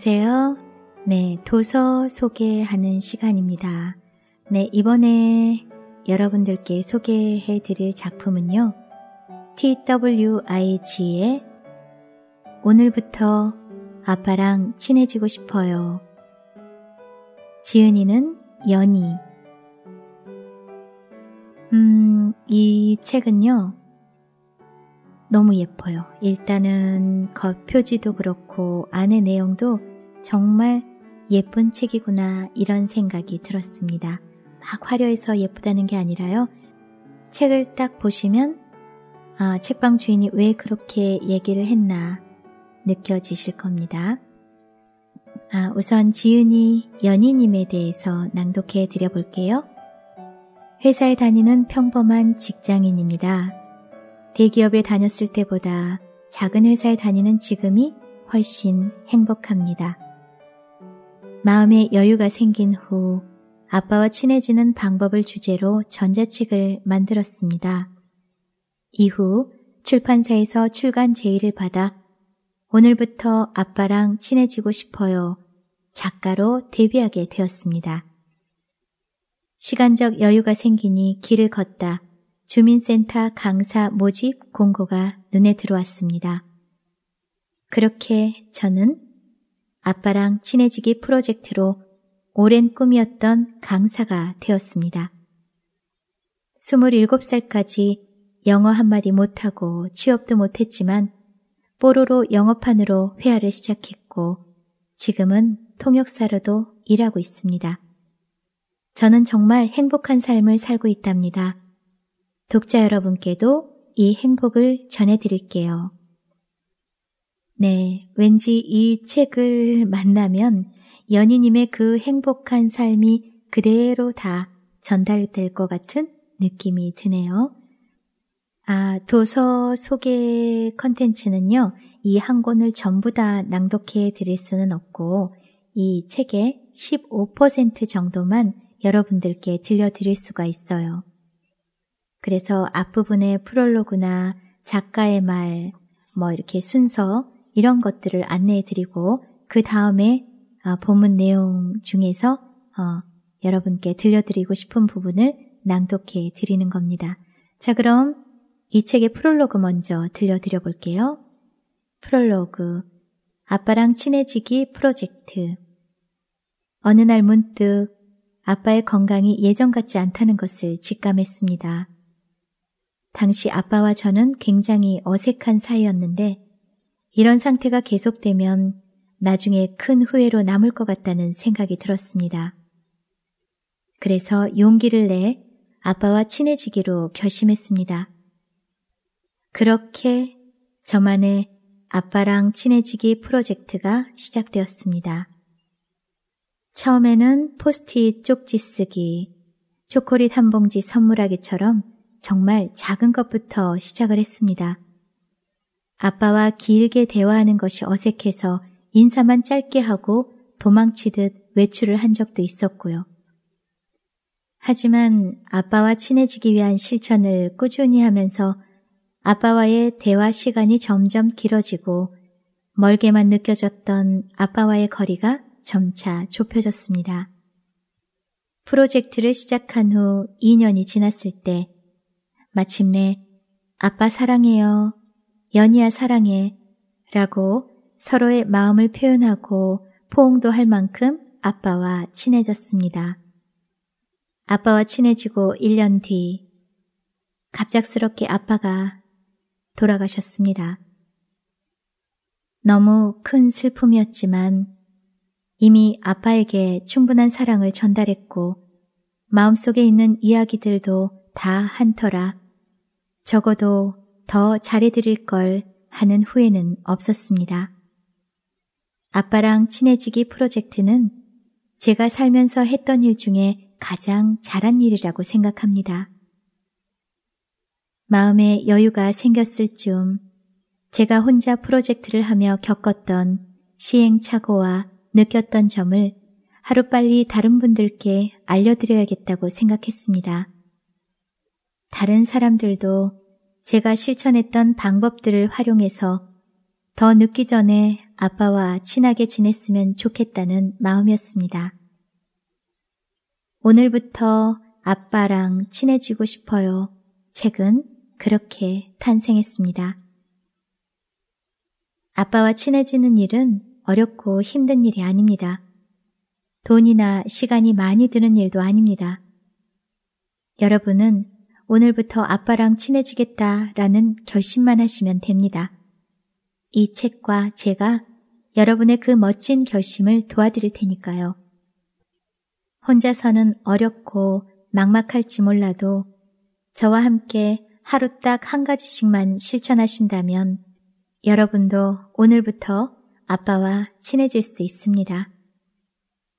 안녕하세요. 네, 도서 소개하는 시간입니다. 네, 이번에 여러분들께 소개해 드릴 작품은요. TWIG의 오늘부터 아빠랑 친해지고 싶어요. 지은이는 연희. 음, 이 책은요. 너무 예뻐요. 일단은 겉표지도 그렇고 안의 내용도 정말 예쁜 책이구나 이런 생각이 들었습니다. 막 화려해서 예쁘다는 게 아니라요. 책을 딱 보시면 아, 책방 주인이 왜 그렇게 얘기를 했나 느껴지실 겁니다. 아, 우선 지은이 연희님에 대해서 낭독해 드려볼게요. 회사에 다니는 평범한 직장인입니다. 대기업에 다녔을 때보다 작은 회사에 다니는 지금이 훨씬 행복합니다. 마음에 여유가 생긴 후 아빠와 친해지는 방법을 주제로 전자책을 만들었습니다. 이후 출판사에서 출간 제의를 받아 오늘부터 아빠랑 친해지고 싶어요. 작가로 데뷔하게 되었습니다. 시간적 여유가 생기니 길을 걷다 주민센터 강사 모집 공고가 눈에 들어왔습니다. 그렇게 저는 아빠랑 친해지기 프로젝트로 오랜 꿈이었던 강사가 되었습니다. 27살까지 영어 한마디 못하고 취업도 못했지만 뽀로로 영어판으로 회화를 시작했고 지금은 통역사로도 일하고 있습니다. 저는 정말 행복한 삶을 살고 있답니다. 독자 여러분께도 이 행복을 전해드릴게요. 네, 왠지 이 책을 만나면 연희님의 그 행복한 삶이 그대로 다 전달될 것 같은 느낌이 드네요. 아, 도서 소개 컨텐츠는요, 이 한 권을 전부 다 낭독해 드릴 수는 없고, 이 책의 15% 정도만 여러분들께 들려드릴 수가 있어요. 그래서 앞부분의 프롤로그나 작가의 말, 뭐 이렇게 순서 이런 것들을 안내해 드리고 그 다음에 어, 본문 내용 중에서 어, 여러분께 들려드리고 싶은 부분을 낭독해 드리는 겁니다. 자, 그럼 이 책의 프롤로그 먼저 들려드려 볼게요. 프롤로그. 아빠랑 친해지기 프로젝트. 어느 날 문득 아빠의 건강이 예전 같지 않다는 것을 직감했습니다. 당시 아빠와 저는 굉장히 어색한 사이였는데 이런 상태가 계속되면 나중에 큰 후회로 남을 것 같다는 생각이 들었습니다. 그래서 용기를 내 아빠와 친해지기로 결심했습니다. 그렇게 저만의 아빠랑 친해지기 프로젝트가 시작되었습니다. 처음에는 포스트잇 쪽지 쓰기, 초콜릿 한 봉지 선물하기처럼 정말 작은 것부터 시작을 했습니다. 아빠와 길게 대화하는 것이 어색해서 인사만 짧게 하고 도망치듯 외출을 한 적도 있었고요. 하지만 아빠와 친해지기 위한 실천을 꾸준히 하면서 아빠와의 대화 시간이 점점 길어지고 멀게만 느껴졌던 아빠와의 거리가 점차 좁혀졌습니다. 프로젝트를 시작한 후 2년이 지났을 때 마침내 아빠 사랑해요. 연희야 사랑해. 라고 서로의 마음을 표현하고 포옹도 할 만큼 아빠와 친해졌습니다. 아빠와 친해지고 1년 뒤 갑작스럽게 아빠가 돌아가셨습니다. 너무 큰 슬픔이었지만 이미 아빠에게 충분한 사랑을 전달했고 마음속에 있는 이야기들도 다 한터라 적어도 더 잘해드릴 걸 하는 후회는 없었습니다. 아빠랑 친해지기 프로젝트는 제가 살면서 했던 일 중에 가장 잘한 일이라고 생각합니다. 마음에 여유가 생겼을 즈음 제가 혼자 프로젝트를 하며 겪었던 시행착오와 느꼈던 점을 하루빨리 다른 분들께 알려드려야겠다고 생각했습니다. 다른 사람들도 제가 실천했던 방법들을 활용해서 더 늦기 전에 아빠와 친하게 지냈으면 좋겠다는 마음이었습니다. 오늘부터 아빠랑 친해지고 싶어요. 책은 그렇게 탄생했습니다. 아빠와 친해지는 일은 어렵고 힘든 일이 아닙니다. 돈이나 시간이 많이 드는 일도 아닙니다. 여러분은 오늘부터 아빠랑 친해지겠다라는 결심만 하시면 됩니다. 이 책과 제가 여러분의 그 멋진 결심을 도와드릴 테니까요. 혼자서는 어렵고 막막할지 몰라도 저와 함께 하루 딱 한 가지씩만 실천하신다면 여러분도 오늘부터 아빠와 친해질 수 있습니다.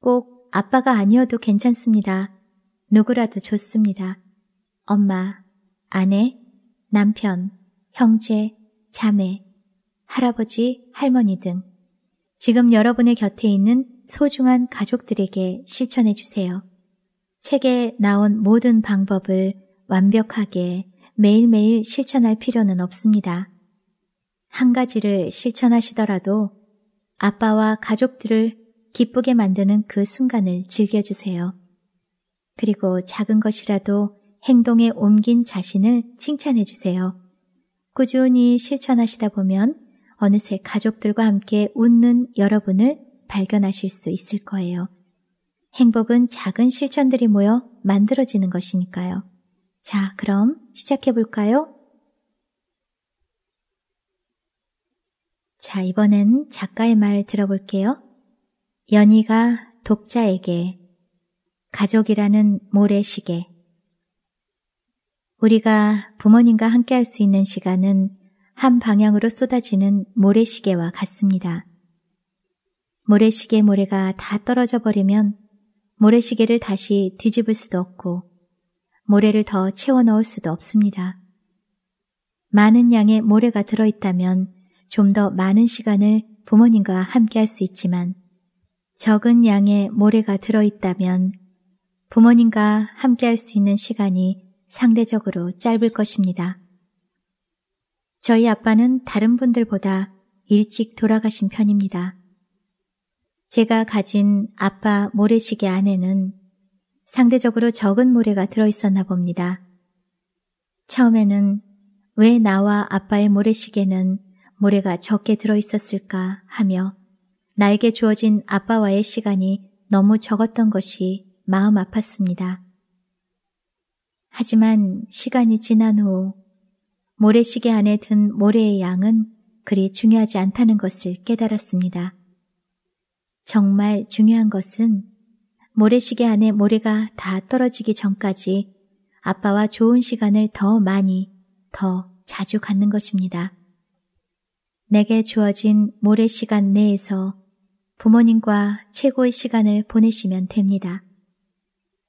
꼭 아빠가 아니어도 괜찮습니다. 누구라도 좋습니다. 엄마, 아내, 남편, 형제, 자매, 할아버지, 할머니 등 지금 여러분의 곁에 있는 소중한 가족들에게 실천해 주세요. 책에 나온 모든 방법을 완벽하게 매일매일 실천할 필요는 없습니다. 한 가지를 실천하시더라도 아빠와 가족들을 기쁘게 만드는 그 순간을 즐겨주세요. 그리고 작은 것이라도 행동에 옮긴 자신을 칭찬해 주세요. 꾸준히 실천하시다 보면 어느새 가족들과 함께 웃는 여러분을 발견하실 수 있을 거예요. 행복은 작은 실천들이 모여 만들어지는 것이니까요. 자, 그럼 시작해 볼까요? 자, 이번엔 작가의 말 들어볼게요. 연희가 독자에게 가족이라는 모래시계 우리가 부모님과 함께 할 수 있는 시간은 한 방향으로 쏟아지는 모래시계와 같습니다. 모래시계 모래가 다 떨어져 버리면 모래시계를 다시 뒤집을 수도 없고 모래를 더 채워 넣을 수도 없습니다. 많은 양의 모래가 들어있다면 좀 더 많은 시간을 부모님과 함께 할 수 있지만 적은 양의 모래가 들어있다면 부모님과 함께 할 수 있는 시간이 상대적으로 짧을 것입니다. 저희 아빠는 다른 분들보다 일찍 돌아가신 편입니다. 제가 가진 아빠 모래시계 안에는 상대적으로 적은 모래가 들어있었나 봅니다. 처음에는 왜 나와 아빠의 모래시계는 모래가 적게 들어있었을까 하며 나에게 주어진 아빠와의 시간이 너무 적었던 것이 마음 아팠습니다. 하지만 시간이 지난 후 모래시계 안에 든 모래의 양은 그리 중요하지 않다는 것을 깨달았습니다. 정말 중요한 것은 모래시계 안에 모래가 다 떨어지기 전까지 아빠와 좋은 시간을 더 많이, 더 자주 갖는 것입니다. 내게 주어진 모래 시간 내에서 부모님과 최고의 시간을 보내시면 됩니다.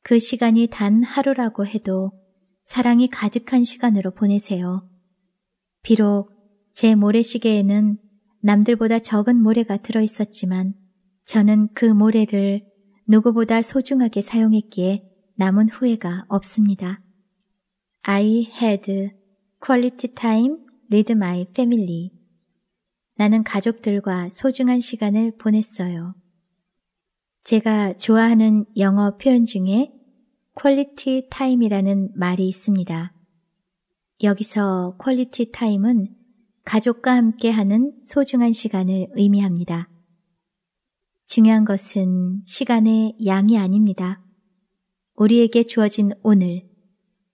그 시간이 단 하루라고 해도 사랑이 가득한 시간으로 보내세요. 비록 제 모래시계에는 남들보다 적은 모래가 들어있었지만 저는 그 모래를 누구보다 소중하게 사용했기에 남은 후회가 없습니다. I had quality time with my family. 나는 가족들과 소중한 시간을 보냈어요. 제가 좋아하는 영어 표현 중에 퀄리티 타임이라는 말이 있습니다. 여기서 퀄리티 타임은 가족과 함께 하는 소중한 시간을 의미합니다. 중요한 것은 시간의 양이 아닙니다. 우리에게 주어진 오늘,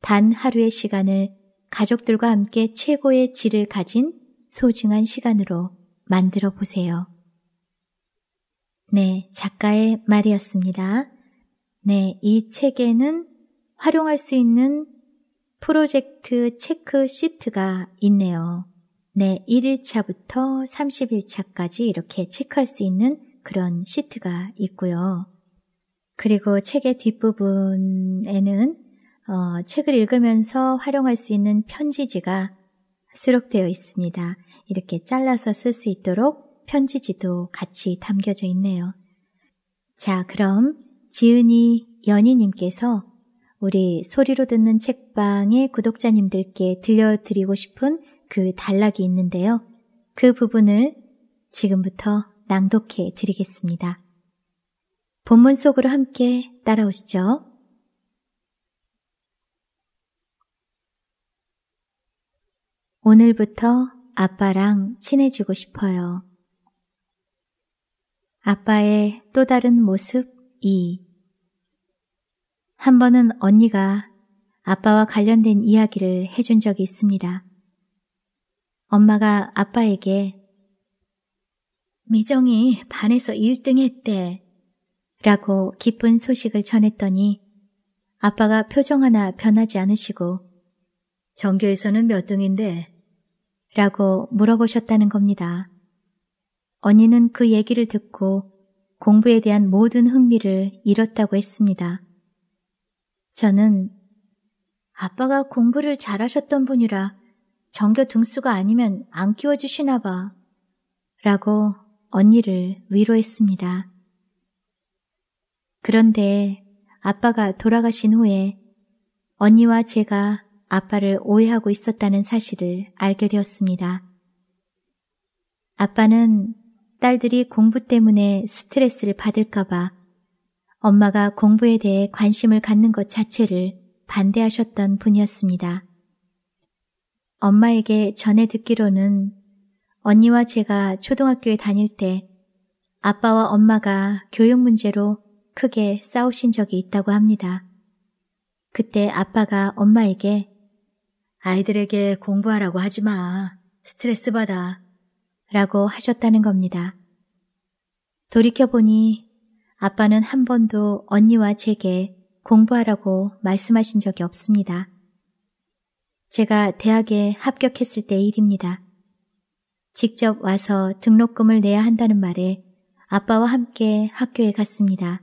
단 하루의 시간을 가족들과 함께 최고의 질을 가진 소중한 시간으로 만들어 보세요. 네, 작가의 말이었습니다. 네, 이 책에는 활용할 수 있는 프로젝트 체크 시트가 있네요. 네, 1일차부터 30일차까지 이렇게 체크할 수 있는 그런 시트가 있고요. 그리고 책의 뒷부분에는 어, 책을 읽으면서 활용할 수 있는 편지지가 수록되어 있습니다. 이렇게 잘라서 쓸 수 있도록 편지지도 같이 담겨져 있네요. 자, 그럼 지은이 연희님께서 우리 소리로 듣는 책방의 구독자님들께 들려드리고 싶은 그 단락이 있는데요. 그 부분을 지금부터 낭독해 드리겠습니다. 본문 속으로 함께 따라오시죠. 오늘부터 아빠랑 친해지고 싶어요. 아빠의 또 다른 모습 2. 한 번은 언니가 아빠와 관련된 이야기를 해준 적이 있습니다. 엄마가 아빠에게 미정이 반에서 1등 했대 라고 기쁜 소식을 전했더니 아빠가 표정 하나 변하지 않으시고 전교에서는 몇 등인데 라고 물어보셨다는 겁니다. 언니는 그 얘기를 듣고 공부에 대한 모든 흥미를 잃었다고 했습니다. 저는 아빠가 공부를 잘하셨던 분이라 전교 등수가 아니면 안 끼워주시나 봐. 라고 언니를 위로했습니다. 그런데 아빠가 돌아가신 후에 언니와 제가 아빠를 오해하고 있었다는 사실을 알게 되었습니다. 아빠는 딸들이 공부 때문에 스트레스를 받을까봐 엄마가 공부에 대해 관심을 갖는 것 자체를 반대하셨던 분이었습니다. 엄마에게 전해 듣기로는 언니와 제가 초등학교에 다닐 때 아빠와 엄마가 교육 문제로 크게 싸우신 적이 있다고 합니다. 그때 아빠가 엄마에게 아이들에게 공부하라고 하지 마. 스트레스 받아. 라고 하셨다는 겁니다. 돌이켜보니 아빠는 한 번도 언니와 제게 공부하라고 말씀하신 적이 없습니다. 제가 대학에 합격했을 때 일입니다. 직접 와서 등록금을 내야 한다는 말에 아빠와 함께 학교에 갔습니다.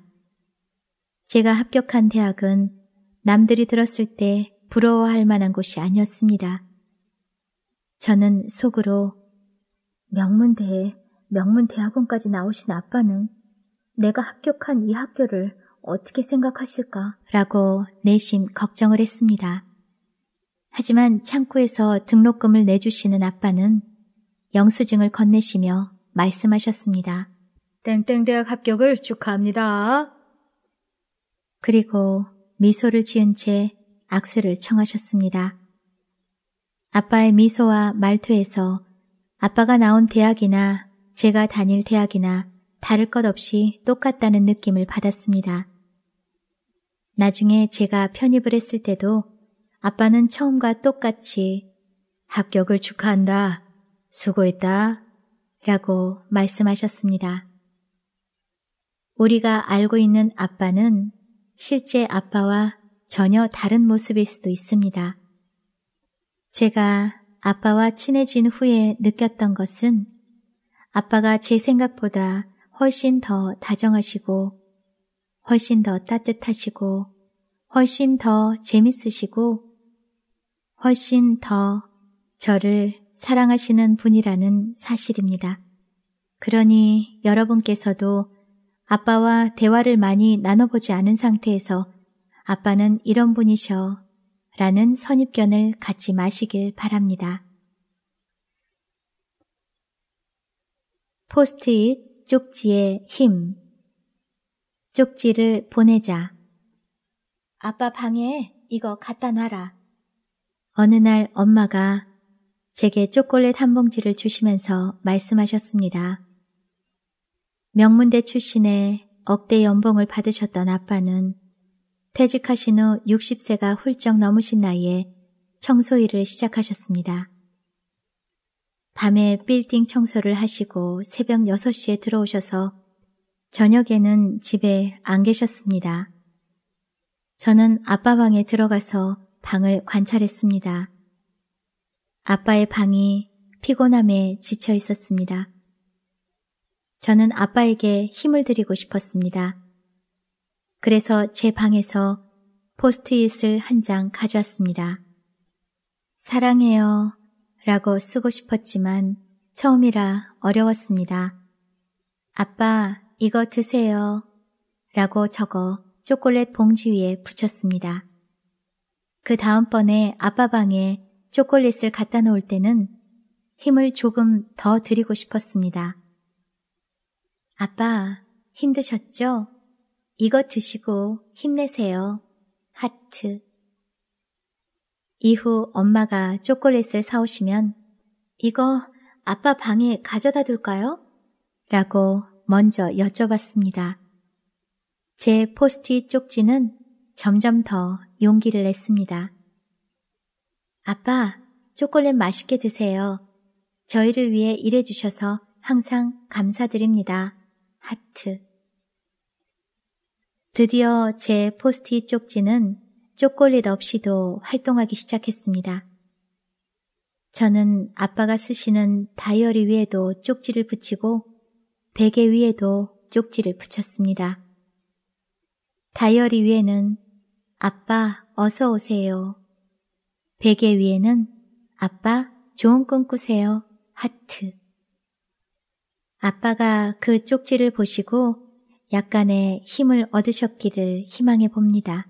제가 합격한 대학은 남들이 들었을 때 부러워할 만한 곳이 아니었습니다. 저는 속으로 명문대에 명문대학원까지 나오신 아빠는 내가 합격한 이 학교를 어떻게 생각하실까? 라고 내심 걱정을 했습니다. 하지만 창구에서 등록금을 내주시는 아빠는 영수증을 건네시며 말씀하셨습니다. 땡땡대학 합격을 축하합니다. 그리고 미소를 지은 채 악수를 청하셨습니다. 아빠의 미소와 말투에서 아빠가 나온 대학이나 제가 다닐 대학이나 다를 것 없이 똑같다는 느낌을 받았습니다. 나중에 제가 편입을 했을 때도 아빠는 처음과 똑같이 합격을 축하한다. 수고했다. 라고 말씀하셨습니다. 우리가 알고 있는 아빠는 실제 아빠와 전혀 다른 모습일 수도 있습니다. 제가 아빠와 친해진 후에 느꼈던 것은 아빠가 제 생각보다 훨씬 더 다정하시고 훨씬 더 따뜻하시고 훨씬 더 재밌으시고 훨씬 더 저를 사랑하시는 분이라는 사실입니다. 그러니 여러분께서도 아빠와 대화를 많이 나눠보지 않은 상태에서 아빠는 이런 분이셔 라는 선입견을 갖지 마시길 바랍니다. 포스트잇 쪽지의 힘 쪽지를 보내자. 아빠 방에 이거 갖다 놔라. 어느 날 엄마가 제게 초콜릿 한 봉지를 주시면서 말씀하셨습니다. 명문대 출신의 억대 연봉을 받으셨던 아빠는 퇴직하신 후 60세가 훌쩍 넘으신 나이에 청소 일을 시작하셨습니다. 밤에 빌딩 청소를 하시고 새벽 6시에 들어오셔서 저녁에는 집에 안 계셨습니다. 저는 아빠 방에 들어가서 방을 관찰했습니다. 아빠의 방이 피곤함에 지쳐 있었습니다. 저는 아빠에게 힘을 드리고 싶었습니다. 그래서 제 방에서 포스트잇을 한 장 가져왔습니다. 사랑해요 라고 쓰고 싶었지만 처음이라 어려웠습니다. 아빠, 이거 드세요 라고 적어 초콜릿 봉지 위에 붙였습니다. 그 다음번에 아빠 방에 초콜릿을 갖다 놓을 때는 힘을 조금 더 드리고 싶었습니다. 아빠, 힘드셨죠? 이것 드시고 힘내세요. 하트. 이후 엄마가 초콜릿을 사오시면 이거 아빠 방에 가져다 둘까요? 라고 먼저 여쭤봤습니다. 제 포스트잇 쪽지는 점점 더 용기를 냈습니다. 아빠, 초콜릿 맛있게 드세요. 저희를 위해 일해주셔서 항상 감사드립니다. 하트. 드디어 제 포스트잇 쪽지는 초콜릿 없이도 활동하기 시작했습니다. 저는 아빠가 쓰시는 다이어리 위에도 쪽지를 붙이고 베개 위에도 쪽지를 붙였습니다. 다이어리 위에는 아빠 어서 오세요. 베개 위에는 아빠 좋은 꿈 꾸세요. 하트. 아빠가 그 쪽지를 보시고 약간의 힘을 얻으셨기를 희망해 봅니다.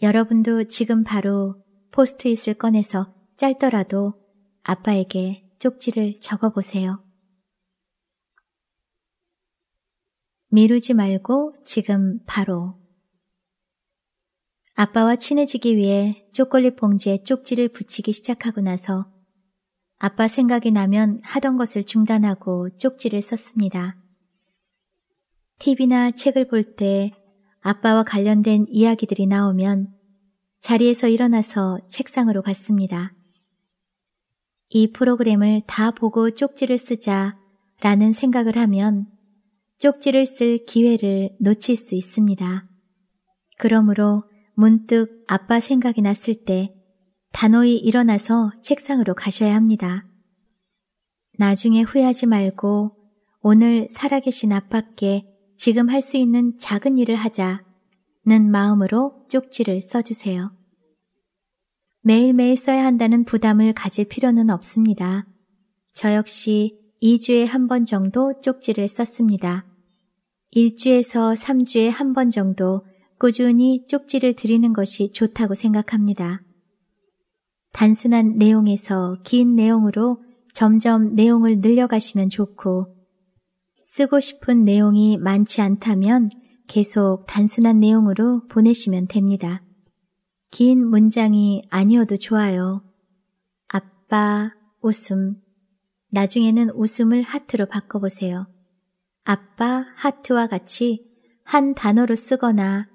여러분도 지금 바로 포스트잇을 꺼내서 짧더라도 아빠에게 쪽지를 적어 보세요. 미루지 말고 지금 바로 아빠와 친해지기 위해 초콜릿 봉지에 쪽지를 붙이기 시작하고 나서 아빠 생각이 나면 하던 것을 중단하고 쪽지를 썼습니다. TV나 책을 볼 때 아빠와 관련된 이야기들이 나오면 자리에서 일어나서 책상으로 갔습니다. 이 프로그램을 다 보고 쪽지를 쓰자라는 생각을 하면 쪽지를 쓸 기회를 놓칠 수 있습니다. 그러므로 문득 아빠 생각이 났을 때 단호히 일어나서 책상으로 가셔야 합니다. 나중에 후회하지 말고 오늘 살아계신 아빠께 지금 할 수 있는 작은 일을 하자는 마음으로 쪽지를 써주세요. 매일매일 써야 한다는 부담을 가질 필요는 없습니다. 저 역시 2주에 한 번 정도 쪽지를 썼습니다. 1주에서 3주에 한 번 정도 꾸준히 쪽지를 드리는 것이 좋다고 생각합니다. 단순한 내용에서 긴 내용으로 점점 내용을 늘려가시면 좋고 쓰고 싶은 내용이 많지 않다면 계속 단순한 내용으로 보내시면 됩니다. 긴 문장이 아니어도 좋아요. 아빠, 웃음. 나중에는 웃음을 하트로 바꿔보세요. 아빠, 하트와 같이 한 단어로 쓰거나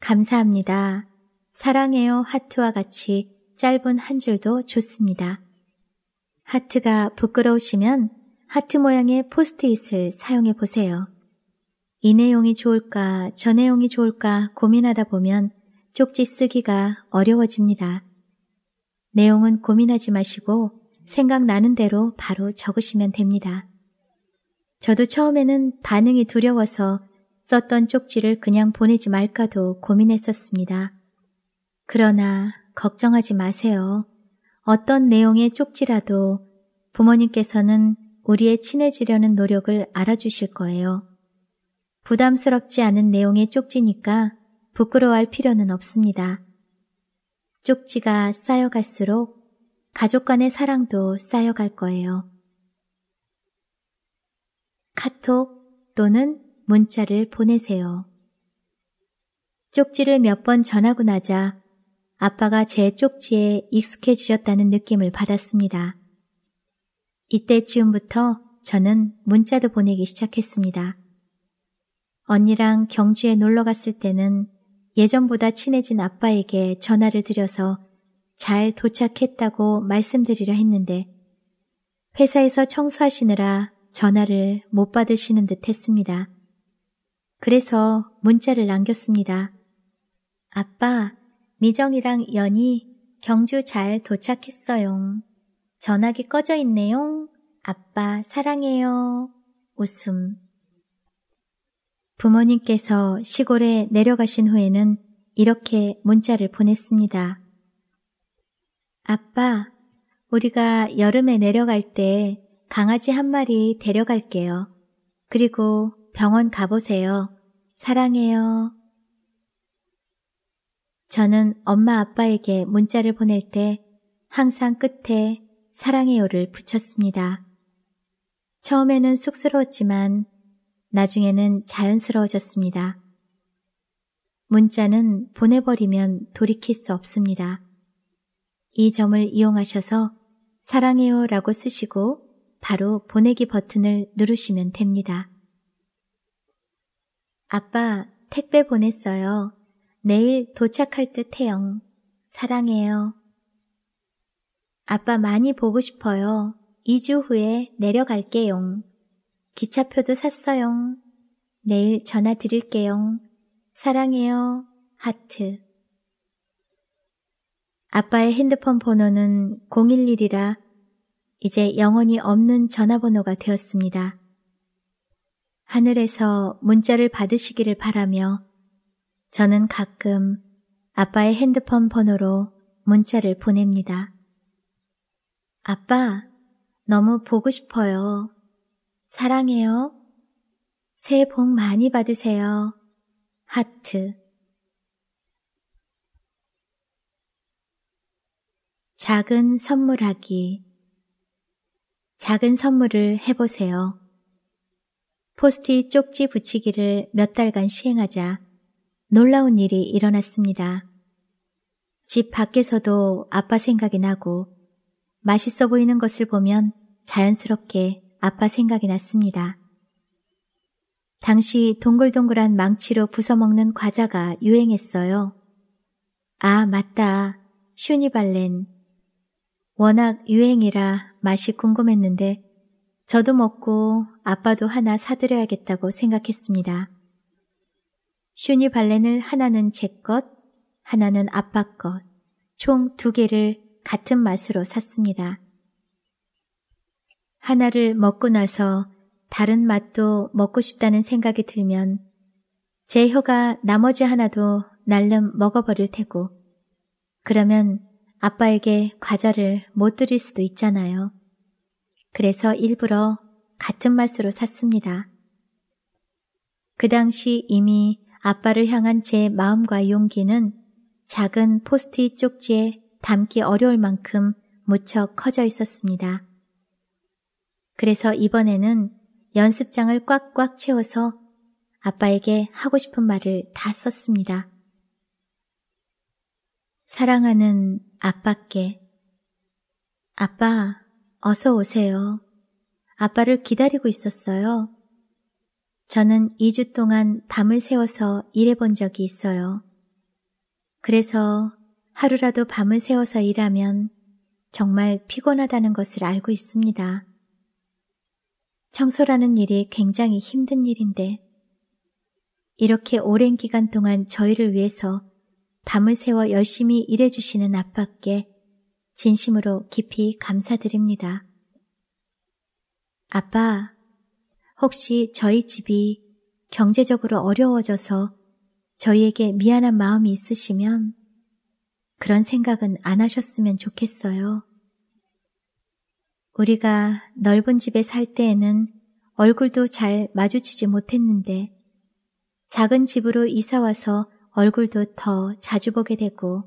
감사합니다, 사랑해요 하트와 같이 짧은 한 줄도 좋습니다. 하트가 부끄러우시면 하트 모양의 포스트잇을 사용해 보세요. 이 내용이 좋을까, 저 내용이 좋을까 고민하다 보면 쪽지 쓰기가 어려워집니다. 내용은 고민하지 마시고 생각나는 대로 바로 적으시면 됩니다. 저도 처음에는 반응이 두려워서 썼던 쪽지를 그냥 보내지 말까도 고민했었습니다. 그러나 걱정하지 마세요. 어떤 내용의 쪽지라도 부모님께서는 우리의 친해지려는 노력을 알아주실 거예요. 부담스럽지 않은 내용의 쪽지니까 부끄러워할 필요는 없습니다. 쪽지가 쌓여갈수록 가족 간의 사랑도 쌓여갈 거예요. 카톡 또는 문자를 보내세요. 쪽지를 몇 번 전하고 나자 아빠가 제 쪽지에 익숙해지셨다는 느낌을 받았습니다. 이때쯤부터 저는 문자도 보내기 시작했습니다. 언니랑 경주에 놀러 갔을 때는 예전보다 친해진 아빠에게 전화를 드려서 잘 도착했다고 말씀드리려 했는데 회사에서 청소하시느라 전화를 못 받으시는 듯 했습니다. 그래서 문자를 남겼습니다. 아빠, 미정이랑 연이 경주 잘 도착했어요. 전화기 꺼져 있네요. 아빠 사랑해요. 웃음. 부모님께서 시골에 내려가신 후에는 이렇게 문자를 보냈습니다. 아빠, 우리가 여름에 내려갈 때 강아지 한 마리 데려갈게요. 그리고 병원 가보세요. 사랑해요. 저는 엄마 아빠에게 문자를 보낼 때 항상 끝에 사랑해요를 붙였습니다. 처음에는 쑥스러웠지만 나중에는 자연스러워졌습니다. 문자는 보내버리면 돌이킬 수 없습니다. 이 점을 이용하셔서 사랑해요 라고 쓰시고 바로 보내기 버튼을 누르시면 됩니다. 아빠, 택배 보냈어요. 내일 도착할 듯 해요. 사랑해요. 아빠 많이 보고 싶어요. 2주 후에 내려갈게용. 기차표도 샀어요 내일 전화 드릴게용. 사랑해요. 하트. 아빠의 핸드폰 번호는 011이라 이제 영원히 없는 전화번호가 되었습니다. 하늘에서 문자를 받으시기를 바라며 저는 가끔 아빠의 핸드폰 번호로 문자를 보냅니다. 아빠, 너무 보고 싶어요. 사랑해요. 새해 복 많이 받으세요. 하트. 작은 선물하기. 작은 선물을 해보세요. 포스트잇 쪽지 붙이기를 몇 달간 시행하자 놀라운 일이 일어났습니다. 집 밖에서도 아빠 생각이 나고 맛있어 보이는 것을 보면 자연스럽게 아빠 생각이 났습니다. 당시 동글동글한 망치로 부숴먹는 과자가 유행했어요. 아, 맞다. 슈니발렌. 워낙 유행이라 맛이 궁금했는데 저도 먹고 아빠도 하나 사드려야겠다고 생각했습니다. 슈니발렌을 하나는 제 것, 하나는 아빠 것, 총 두 개를 같은 맛으로 샀습니다. 하나를 먹고 나서 다른 맛도 먹고 싶다는 생각이 들면 제 혀가 나머지 하나도 날름 먹어버릴 테고 그러면 아빠에게 과자를 못 드릴 수도 있잖아요. 그래서 일부러 같은 맛으로 샀습니다. 그 당시 이미 아빠를 향한 제 마음과 용기는 작은 포스트잇 쪽지에 담기 어려울 만큼 무척 커져 있었습니다. 그래서 이번에는 연습장을 꽉꽉 채워서 아빠에게 하고 싶은 말을 다 썼습니다. 사랑하는 아빠께 아빠, 어서 오세요. 아빠를 기다리고 있었어요. 저는 2주 동안 밤을 새워서 일해본 적이 있어요. 그래서 하루라도 밤을 새워서 일하면 정말 피곤하다는 것을 알고 있습니다. 청소라는 일이 굉장히 힘든 일인데 이렇게 오랜 기간 동안 저희를 위해서 밤을 새워 열심히 일해주시는 아빠께 진심으로 깊이 감사드립니다. 아빠, 혹시 저희 집이 경제적으로 어려워져서 저희에게 미안한 마음이 있으시면 그런 생각은 안 하셨으면 좋겠어요. 우리가 넓은 집에 살 때에는 얼굴도 잘 마주치지 못했는데 작은 집으로 이사와서 얼굴도 더 자주 보게 되고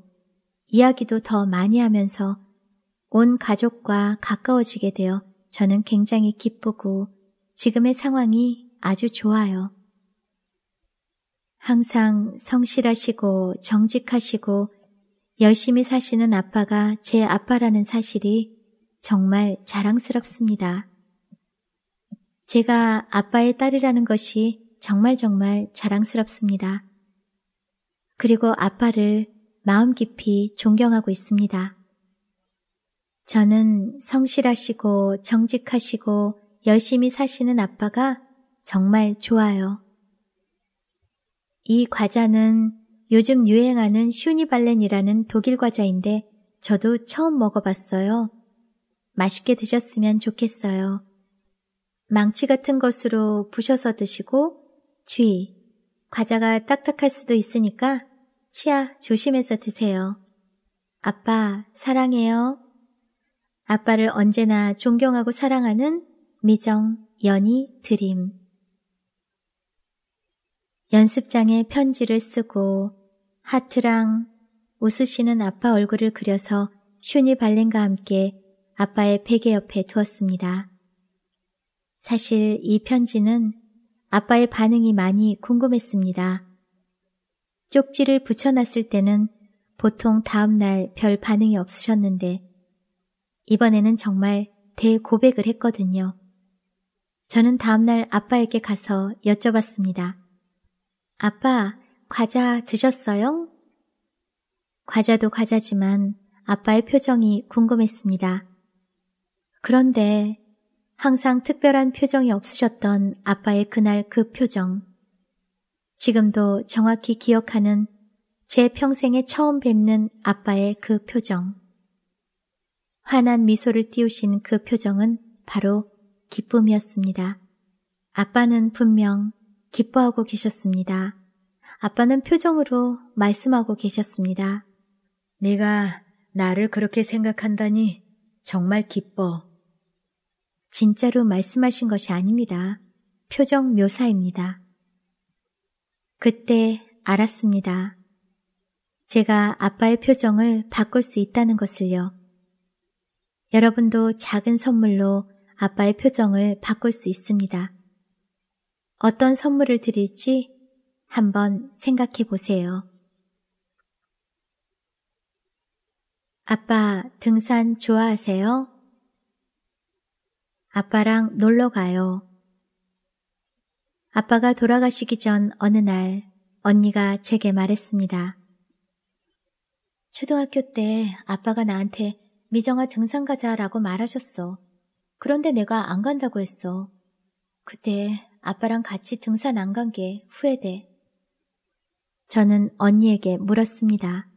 이야기도 더 많이 하면서 온 가족과 가까워지게 되어 저는 굉장히 기쁘고 지금의 상황이 아주 좋아요. 항상 성실하시고 정직하시고 열심히 사시는 아빠가 제 아빠라는 사실이 정말 자랑스럽습니다. 제가 아빠의 딸이라는 것이 정말 정말 자랑스럽습니다. 그리고 아빠를 마음 깊이 존경하고 있습니다. 저는 성실하시고 정직하시고 열심히 사시는 아빠가 정말 좋아요. 이 과자는 요즘 유행하는 슈니발렌이라는 독일 과자인데 저도 처음 먹어봤어요. 맛있게 드셨으면 좋겠어요. 망치 같은 것으로 부셔서 드시고 쥐, 과자가 딱딱할 수도 있으니까 치아 조심해서 드세요. 아빠 사랑해요. 아빠를 언제나 존경하고 사랑하는 미정, 연희, 드림. 연습장에 편지를 쓰고 하트랑 웃으시는 아빠 얼굴을 그려서 슈니 발렌과 함께 아빠의 베개 옆에 두었습니다. 사실 이 편지는 아빠의 반응이 많이 궁금했습니다. 쪽지를 붙여놨을 때는 보통 다음날 별 반응이 없으셨는데 이번에는 정말 대고백을 했거든요. 저는 다음날 아빠에게 가서 여쭤봤습니다. 아빠, 과자 드셨어요? 과자도 과자지만 아빠의 표정이 궁금했습니다. 그런데 항상 특별한 표정이 없으셨던 아빠의 그날 그 표정. 지금도 정확히 기억하는 제 평생에 처음 뵙는 아빠의 그 표정. 환한 미소를 띄우신 그 표정은 바로 기쁨이었습니다. 아빠는 분명 기뻐하고 계셨습니다. 아빠는 표정으로 말씀하고 계셨습니다. 네가 나를 그렇게 생각한다니 정말 기뻐. 진짜로 말씀하신 것이 아닙니다. 표정 묘사입니다. 그때 알았습니다. 제가 아빠의 표정을 바꿀 수 있다는 것을요. 여러분도 작은 선물로 아빠의 표정을 바꿀 수 있습니다. 어떤 선물을 드릴지 한번 생각해 보세요. 아빠 등산 좋아하세요? 아빠랑 놀러 가요. 아빠가 돌아가시기 전 어느 날 언니가 제게 말했습니다. 초등학교 때 아빠가 나한테 미정아 등산 가자라고 말하셨어. 그런데 내가 안 간다고 했어. 그때 아빠랑 같이 등산 안 간 게 후회돼. 저는 언니에게 물었습니다.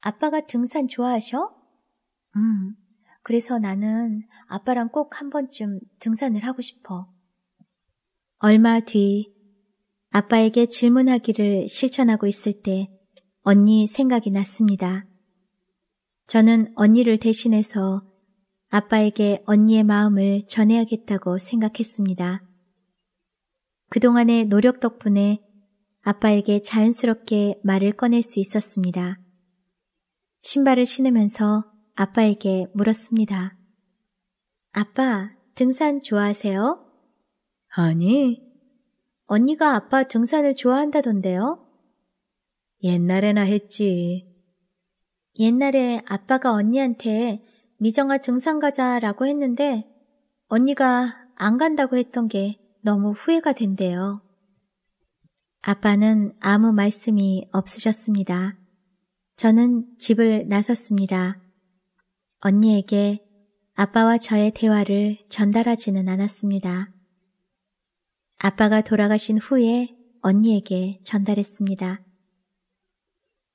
아빠가 등산 좋아하셔? 음, 그래서 나는 아빠랑 꼭 한 번쯤 등산을 하고 싶어. 얼마 뒤 아빠에게 질문하기를 실천하고 있을 때 언니 생각이 났습니다. 저는 언니를 대신해서 아빠에게 언니의 마음을 전해야겠다고 생각했습니다. 그동안의 노력 덕분에 아빠에게 자연스럽게 말을 꺼낼 수 있었습니다. 신발을 신으면서 아빠에게 물었습니다. 아빠, 등산 좋아하세요? 아니. 언니가 아빠 등산을 좋아한다던데요? 옛날에나 했지. 옛날에 아빠가 언니한테 미정아 등산 가자라고 했는데 언니가 안 간다고 했던 게 너무 후회가 된대요. 아빠는 아무 말씀이 없으셨습니다. 저는 집을 나섰습니다. 언니에게 아빠와 저의 대화를 전달하지는 않았습니다. 아빠가 돌아가신 후에 언니에게 전달했습니다.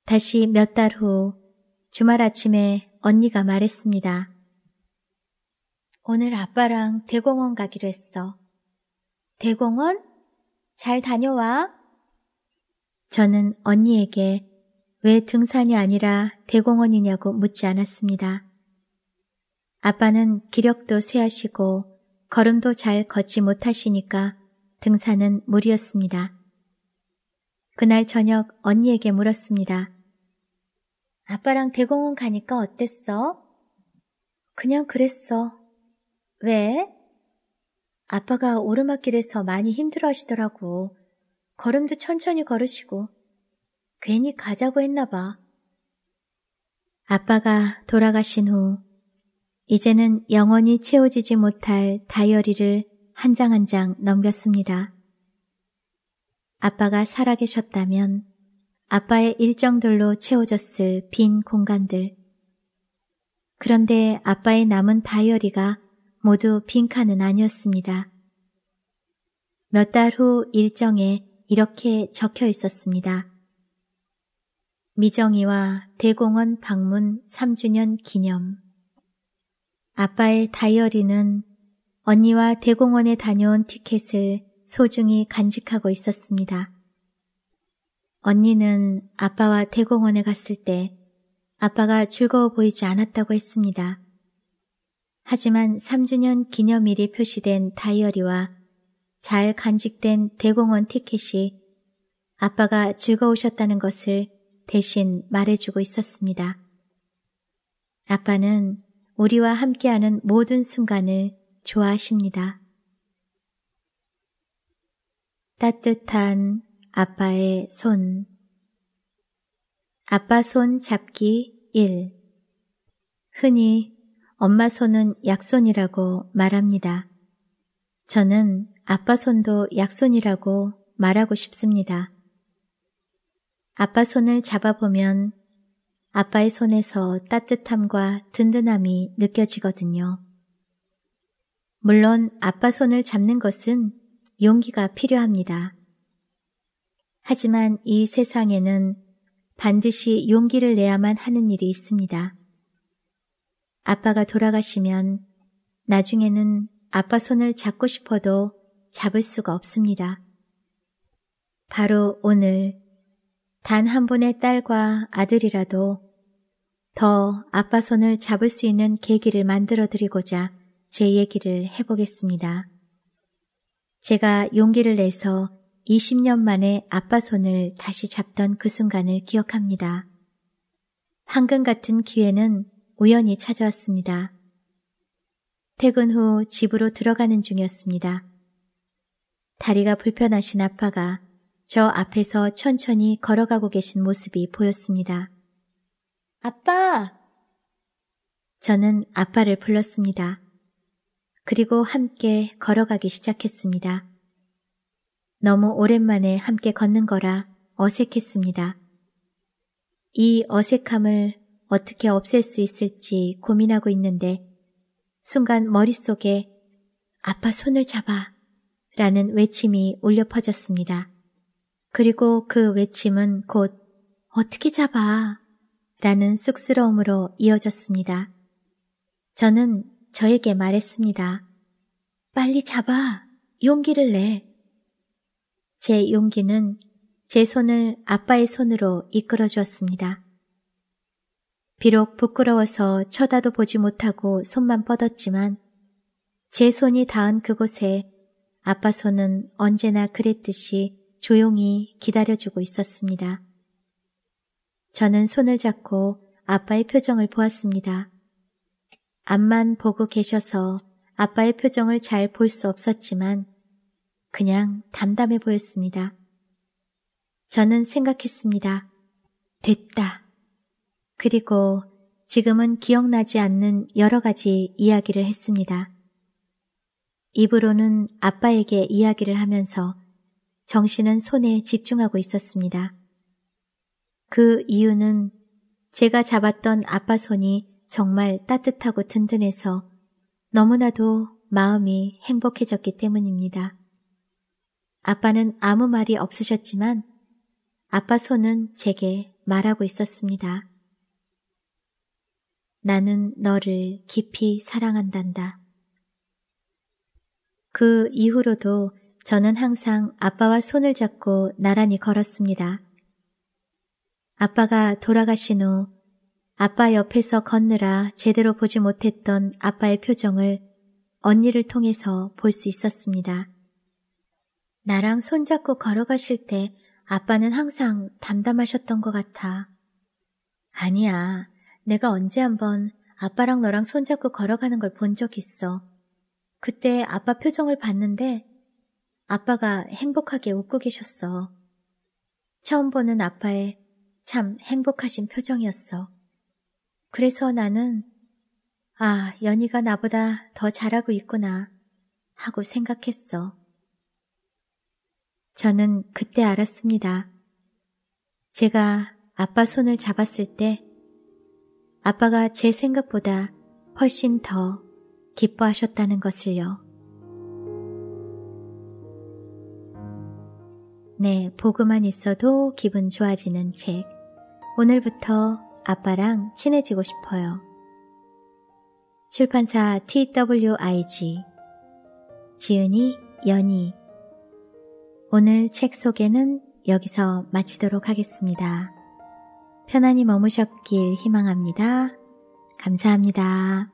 다시 몇 달 후 주말 아침에 언니가 말했습니다. 오늘 아빠랑 대공원 가기로 했어. 대공원? 잘 다녀와. 저는 언니에게 왜 등산이 아니라 대공원이냐고 묻지 않았습니다. 아빠는 기력도 쇠하시고 걸음도 잘 걷지 못하시니까 등산은 무리였습니다. 그날 저녁 언니에게 물었습니다. 아빠랑 대공원 가니까 어땠어? 그냥 그랬어. 왜? 아빠가 오르막길에서 많이 힘들어 하시더라고. 걸음도 천천히 걸으시고 괜히 가자고 했나 봐. 아빠가 돌아가신 후 이제는 영원히 채워지지 못할 다이어리를 한 장 한 장 넘겼습니다. 아빠가 살아계셨다면 아빠의 일정들로 채워졌을 빈 공간들. 그런데 아빠의 남은 다이어리가 모두 빈칸은 아니었습니다. 몇 달 후 일정에 이렇게 적혀 있었습니다. 미정이와 대공원 방문 3주년 기념. 아빠의 다이어리는 언니와 대공원에 다녀온 티켓을 소중히 간직하고 있었습니다. 언니는 아빠와 대공원에 갔을 때 아빠가 즐거워 보이지 않았다고 했습니다. 하지만 3주년 기념일이 표시된 다이어리와 잘 간직된 대공원 티켓이 아빠가 즐거우셨다는 것을 대신 말해주고 있었습니다. 아빠는 우리와 함께하는 모든 순간을 좋아하십니다. 따뜻한 아빠의 손 아빠 손 잡기 1 흔히 엄마 손은 약손이라고 말합니다. 저는 아빠 손도 약손이라고 말하고 싶습니다. 아빠 손을 잡아보면 아빠의 손에서 따뜻함과 든든함이 느껴지거든요. 물론 아빠 손을 잡는 것은 용기가 필요합니다. 하지만 이 세상에는 반드시 용기를 내야만 하는 일이 있습니다. 아빠가 돌아가시면 나중에는 아빠 손을 잡고 싶어도 잡을 수가 없습니다. 바로 오늘 단 한 분의 딸과 아들이라도 더 아빠 손을 잡을 수 있는 계기를 만들어 드리고자 제 얘기를 해보겠습니다. 제가 용기를 내서 20년 만에 아빠 손을 다시 잡던 그 순간을 기억합니다. 황금 같은 기회는 우연히 찾아왔습니다. 퇴근 후 집으로 들어가는 중이었습니다. 다리가 불편하신 아빠가 저 앞에서 천천히 걸어가고 계신 모습이 보였습니다. 아빠! 저는 아빠를 불렀습니다. 그리고 함께 걸어가기 시작했습니다. 너무 오랜만에 함께 걷는 거라 어색했습니다. 이 어색함을 어떻게 없앨 수 있을지 고민하고 있는데 순간 머릿속에 아빠 손을 잡아 라는 외침이 울려 퍼졌습니다. 그리고 그 외침은 곧 어떻게 잡아 라는 쑥스러움으로 이어졌습니다. 저는 저에게 말했습니다. 빨리 잡아! 용기를 내! 제 용기는 제 손을 아빠의 손으로 이끌어 주었습니다. 비록 부끄러워서 쳐다도 보지 못하고 손만 뻗었지만 제 손이 닿은 그곳에 아빠 손은 언제나 그랬듯이 조용히 기다려주고 있었습니다. 저는 손을 잡고 아빠의 표정을 보았습니다. 앞만 보고 계셔서 아빠의 표정을 잘 볼 수 없었지만 그냥 담담해 보였습니다. 저는 생각했습니다. 됐다. 그리고 지금은 기억나지 않는 여러 가지 이야기를 했습니다. 입으로는 아빠에게 이야기를 하면서 정신은 손에 집중하고 있었습니다. 그 이유는 제가 잡았던 아빠 손이 정말 따뜻하고 든든해서 너무나도 마음이 행복해졌기 때문입니다. 아빠는 아무 말이 없으셨지만 아빠 손은 제게 말하고 있었습니다. 나는 너를 깊이 사랑한단다. 그 이후로도 저는 항상 아빠와 손을 잡고 나란히 걸었습니다. 아빠가 돌아가신 후 아빠 옆에서 걷느라 제대로 보지 못했던 아빠의 표정을 언니를 통해서 볼 수 있었습니다. 나랑 손잡고 걸어가실 때 아빠는 항상 담담하셨던 것 같아. 아니야. 내가 언제 한번 아빠랑 너랑 손잡고 걸어가는 걸 본 적 있어. 그때 아빠 표정을 봤는데 아빠가 행복하게 웃고 계셨어. 처음 보는 아빠의 참 행복하신 표정이었어. 그래서 나는 아, 연희가 나보다 더 잘하고 있구나 하고 생각했어. 저는 그때 알았습니다. 제가 아빠 손을 잡았을 때 아빠가 제 생각보다 훨씬 더 기뻐하셨다는 것을요. 네, 보고만 있어도 기분 좋아지는 책. 오늘부터 아빠랑 친해지고 싶어요. 출판사 TWIG 지은이, 연희 오늘 책 소개는 여기서 마치도록 하겠습니다. 편안히 머무셨길 희망합니다. 감사합니다.